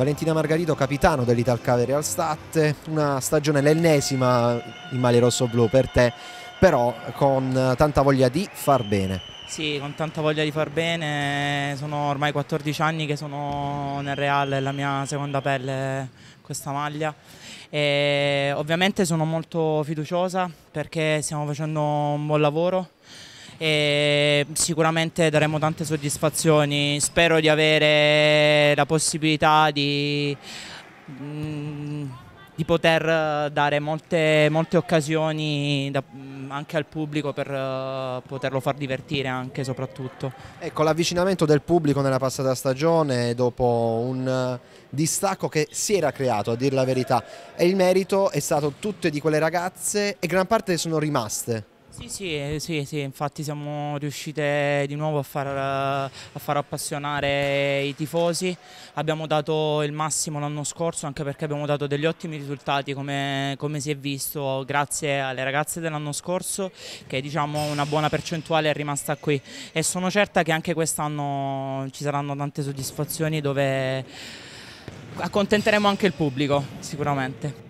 Valentina Margarito, capitano dell'Italcave Real Stat, una stagione l'ennesima in maglia rosso-blu per te, però con tanta voglia di far bene. Sì, con tanta voglia di far bene, sono ormai 14 anni che sono nel Real, è la mia seconda pelle questa maglia. E ovviamente sono molto fiduciosa perché stiamo facendo un buon lavoro e sicuramente daremo tante soddisfazioni. Spero di avere la possibilità di, mm, di poter eh, dare molte, molte occasioni da, mm, anche al pubblico per eh, poterlo far divertire anche soprattutto. Ecco l'avvicinamento del pubblico nella passata stagione dopo un eh, distacco che si era creato a dir la verità e il merito è stato tutte di quelle ragazze e gran parte sono rimaste. Sì, sì, eh, sì, sì, infatti siamo riuscite di nuovo a far, a far, appassionare i tifosi, abbiamo dato il massimo l'anno scorso anche perché abbiamo dato degli ottimi risultati come, come si è visto grazie alle ragazze dell'anno scorso che diciamo una buona percentuale è rimasta qui e sono certa che anche quest'anno ci saranno tante soddisfazioni dove accontenteremo anche il pubblico sicuramente.